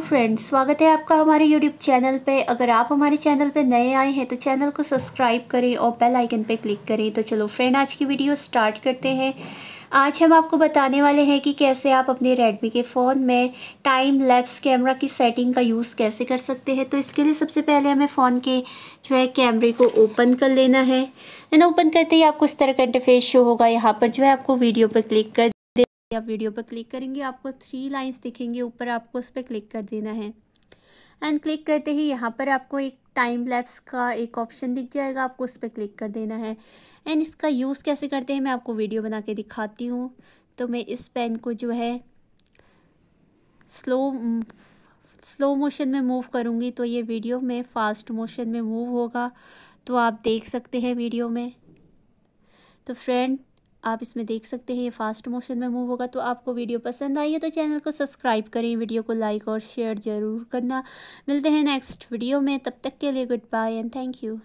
friends स्वागत है आपका हमारे यूट्यूब चैनल पे अगर आप हमारे चैनल पे नए आए हैं तो चैनल को सब्सक्राइब करें और बेल आइकन पे क्लिक करें तो चलो फ्रेंड आज की वीडियो स्टार्ट करते हैं आज हम आपको बताने वाले हैं कि कैसे आप अपने रेडमी के फ़ोन में टाइम लैप्स कैमरा की सेटिंग का यूज़ कैसे कर सकते हैं तो इसके लिए सबसे पहले हमें फ़ोन के जो है कैमरे को ओपन कर लेना है एंड ओपन करते ही आपको इस तरह का इंटरफेस शो होगा यहाँ पर जो है आपको वीडियो पर क्लिक कर आप वीडियो पर क्लिक करेंगे आपको थ्री लाइंस दिखेंगे ऊपर आपको उस पर क्लिक कर देना है एंड क्लिक करते ही यहाँ पर आपको एक टाइम लैप्स का एक ऑप्शन दिख जाएगा आपको उस पर क्लिक कर देना है एंड इसका यूज़ कैसे करते हैं मैं आपको वीडियो बना के दिखाती हूँ तो मैं इस पेन को जो है स्लो स्लो मोशन में मूव करूँगी तो ये वीडियो में फ़ास्ट मोशन में मूव होगा तो आप देख सकते हैं वीडियो में तो फ्रेंड आप इसमें देख सकते हैं ये फास्ट मोशन में मूव होगा तो आपको वीडियो पसंद आई है तो चैनल को सब्सक्राइब करें वीडियो को लाइक और शेयर ज़रूर करना मिलते हैं नेक्स्ट वीडियो में तब तक के लिए goodbye and thank you